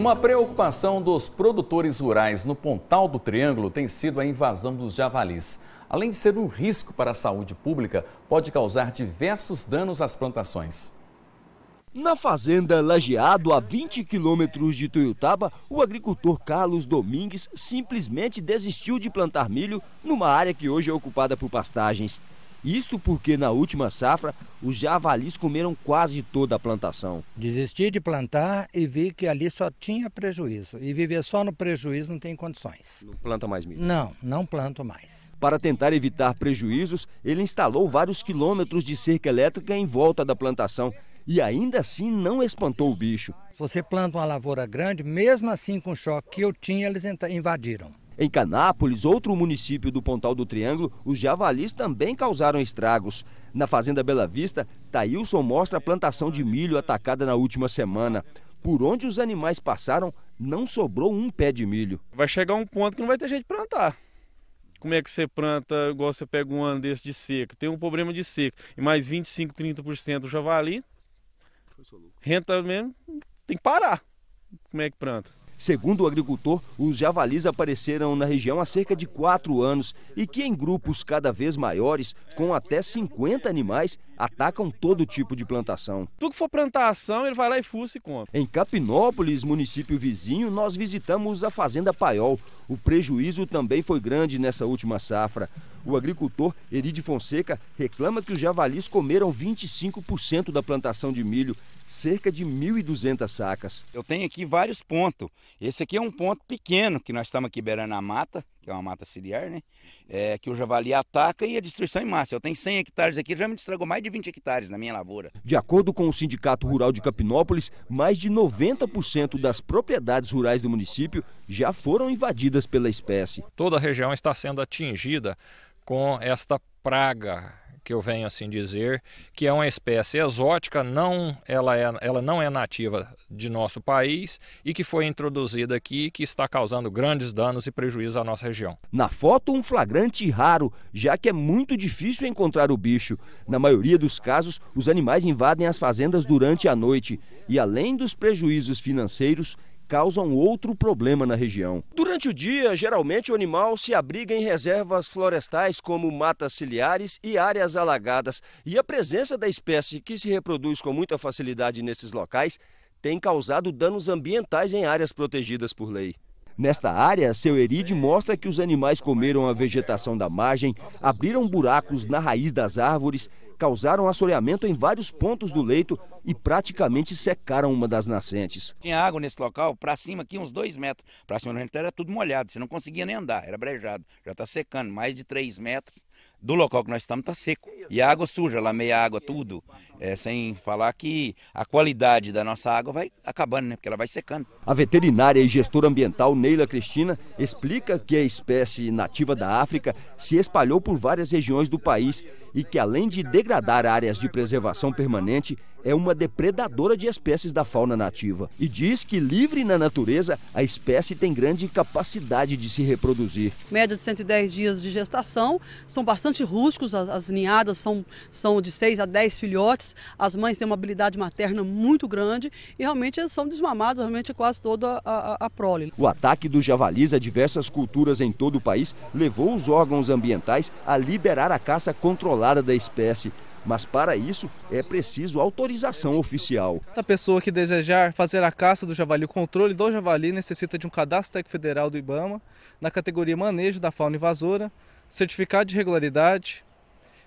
Uma preocupação dos produtores rurais no Pontal do Triângulo tem sido a invasão dos javalis. Além de ser um risco para a saúde pública, pode causar diversos danos às plantações. Na fazenda Lajeado, a 20 quilômetros de Tuiutaba, o agricultor Carlos Domingues simplesmente desistiu de plantar milho numa área que hoje é ocupada por pastagens. Isto porque na última safra os javalis comeram quase toda a plantação. Desisti de plantar e vi que ali só tinha prejuízo. E viver só no prejuízo não tem condições. Não planta mais milho? Não, não planto mais. Para tentar evitar prejuízos, ele instalou vários quilômetros de cerca elétrica em volta da plantação e ainda assim não espantou o bicho. Se você planta uma lavoura grande, mesmo assim com o choque que eu tinha, eles invadiram. Em Canápolis, outro município do Pontal do Triângulo, os javalis também causaram estragos. Na Fazenda Bela Vista, Taílson mostra a plantação de milho atacada na última semana. Por onde os animais passaram, não sobrou um pé de milho. Vai chegar um ponto que não vai ter gente plantar. Como é que você planta, igual você pega um ano desse de seca? Tem um problema de seca. E mais 25, 30% do javali, renta mesmo, tem que parar. Como é que planta? Segundo o agricultor, os javalis apareceram na região há cerca de quatro anos e que, em grupos cada vez maiores, com até 50 animais, atacam todo tipo de plantação. Tudo que for plantação, ele vai lá e fuça e compra. Em Capinópolis, município vizinho, nós visitamos a Fazenda Paiol o prejuízo também foi grande nessa última safra. O agricultor Eride Fonseca reclama que os javalis comeram 25% da plantação de milho, cerca de 1.200 sacas. Eu tenho aqui vários pontos. Esse aqui é um ponto pequeno que nós estamos aqui beirando a mata, que é uma mata ciliar, né? É, que o javali ataca e a destruição em massa. Eu tenho 100 hectares aqui, já me estragou mais de 20 hectares na minha lavoura. De acordo com o Sindicato Rural de Capinópolis, mais de 90% das propriedades rurais do município já foram invadidas pela espécie. Toda a região está sendo atingida com esta praga que eu venho assim dizer, que é uma espécie exótica, não, ela, é, ela não é nativa de nosso país e que foi introduzida aqui que está causando grandes danos e prejuízos à nossa região. Na foto, um flagrante raro, já que é muito difícil encontrar o bicho. Na maioria dos casos, os animais invadem as fazendas durante a noite e, além dos prejuízos financeiros, causam outro problema na região. Durante o dia, geralmente o animal se abriga em reservas florestais como matas ciliares e áreas alagadas, e a presença da espécie que se reproduz com muita facilidade nesses locais tem causado danos ambientais em áreas protegidas por lei. Nesta área, seu Heride mostra que os animais comeram a vegetação da margem, abriram buracos na raiz das árvores, causaram assoreamento em vários pontos do leito e praticamente secaram uma das nascentes. Tinha água nesse local, para cima aqui uns dois metros. Para cima do era tudo molhado, você não conseguia nem andar, era brejado. Já está secando, mais de três metros do local que nós estamos está seco. E a água suja, lá meia água, tudo. É, sem falar que a qualidade da nossa água vai acabando, né? Porque ela vai secando. A veterinária e gestora ambiental Neila Cristina explica que a espécie nativa da África se espalhou por várias regiões do país e que, além de degradar áreas de preservação permanente, é uma depredadora de espécies da fauna nativa e diz que, livre na natureza, a espécie tem grande capacidade de se reproduzir. Média de 110 dias de gestação, são bastante rústicos, as, as ninhadas são, são de 6 a 10 filhotes, as mães têm uma habilidade materna muito grande e realmente são desmamadas realmente quase toda a, a, a prole. O ataque dos javalis a diversas culturas em todo o país levou os órgãos ambientais a liberar a caça controlada da espécie. Mas para isso é preciso autorização oficial. A pessoa que desejar fazer a caça do javali, o controle do javali, necessita de um cadastro técnico federal do IBAMA, na categoria manejo da fauna invasora, certificado de regularidade,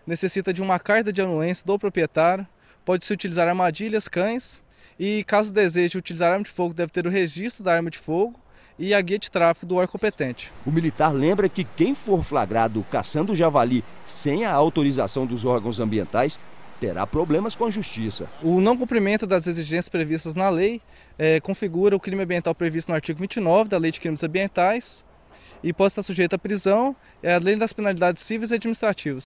necessita de uma carta de anuência do proprietário, pode-se utilizar armadilhas, cães, e caso deseje utilizar arma de fogo, deve ter o registro da arma de fogo e a guia de tráfego do ar competente. O militar lembra que quem for flagrado caçando javali sem a autorização dos órgãos ambientais terá problemas com a justiça. O não cumprimento das exigências previstas na lei é, configura o crime ambiental previsto no artigo 29 da Lei de Crimes Ambientais e pode estar sujeito à prisão, é, além das penalidades cíveis e administrativas.